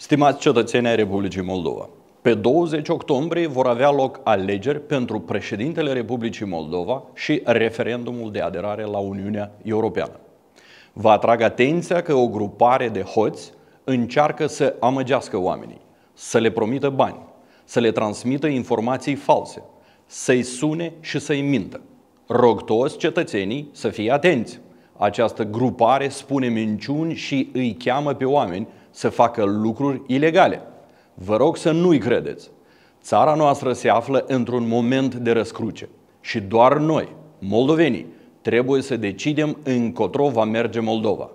Stimați cetățeni ai Republicii Moldova, pe 20 octombrie vor avea loc alegeri pentru președintele Republicii Moldova și referendumul de aderare la Uniunea Europeană. Vă atrag atenția că o grupare de hoți încearcă să amăgească oamenii, să le promită bani, să le transmită informații false, să-i sune și să-i mintă. Rog toți cetățenii să fie atenți. Această grupare spune minciuni și îi cheamă pe oameni să facă lucruri ilegale. Vă rog să nu-i credeți. Țara noastră se află într-un moment de răscruce și doar noi, moldovenii, trebuie să decidem încotro va merge Moldova.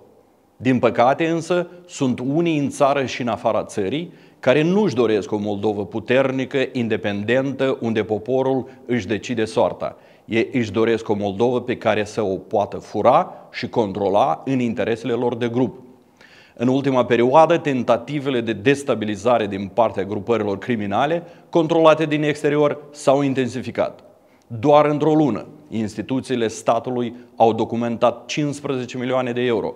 Din păcate însă, sunt unii în țară și în afara țării care nu-și doresc o Moldovă puternică, independentă, unde poporul își decide soarta. Ei își doresc o Moldovă pe care să o poată fura și controla în interesele lor de grup. În ultima perioadă, tentativele de destabilizare din partea grupărilor criminale, controlate din exterior, s-au intensificat. Doar într-o lună, instituțiile statului au documentat 15 milioane de euro,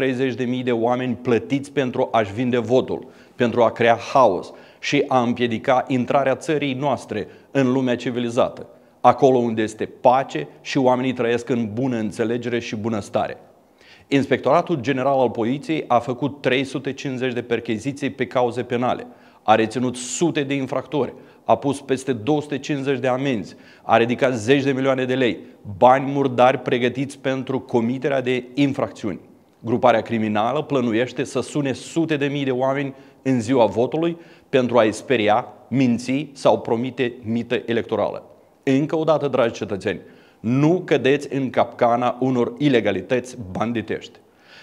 130.000 de oameni plătiți pentru a-și vinde votul, pentru a crea haos și a împiedica intrarea țării noastre în lumea civilizată, acolo unde este pace și oamenii trăiesc în bună înțelegere și bunăstare. Inspectoratul General al Poliției a făcut 350 de percheziții pe cauze penale, a reținut sute de infractori, a pus peste 250 de amenzi, a ridicat zeci de milioane de lei, bani murdari pregătiți pentru comiterea de infracțiuni. Gruparea criminală plănuiește să sune sute de mii de oameni în ziua votului pentru a-i speria, minți sau promite mită electorală. Încă o dată, dragi cetățeni, nu cădeți în capcana unor ilegalități banditești.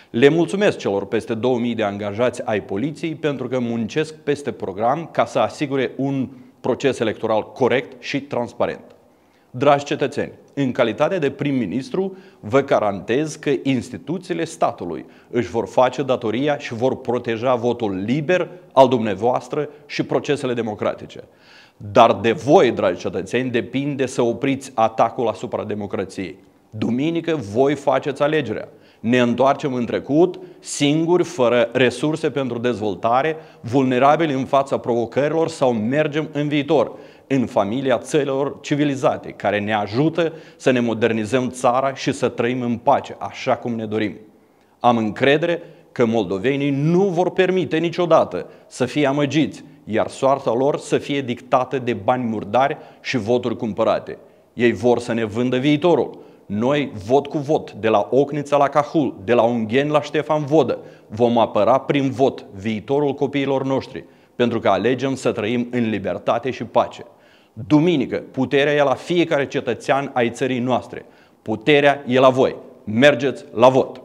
Le mulțumesc celor peste 2000 de angajați ai poliției pentru că muncesc peste program ca să asigure un proces electoral corect și transparent. Dragi cetățeni, în calitate de prim-ministru, vă garantez că instituțiile statului își vor face datoria și vor proteja votul liber al dumneavoastră și procesele democratice. Dar de voi, dragi cetățeni, depinde să opriți atacul asupra democrației. Duminică voi faceți alegerea. Ne întoarcem în trecut, singuri, fără resurse pentru dezvoltare, vulnerabili în fața provocărilor sau mergem în viitor în familia țărilor civilizate, care ne ajută să ne modernizăm țara și să trăim în pace, așa cum ne dorim. Am încredere că moldovenii nu vor permite niciodată să fie amăgiți, iar soarta lor să fie dictată de bani murdari și voturi cumpărate. Ei vor să ne vândă viitorul. Noi, vot cu vot, de la Ocnița la Cahul, de la Ungheni la Ștefan Vodă, vom apăra prin vot viitorul copiilor noștri, pentru că alegem să trăim în libertate și pace. Duminică, puterea e la fiecare cetățean ai țării noastre. Puterea e la voi. Mergeți la vot!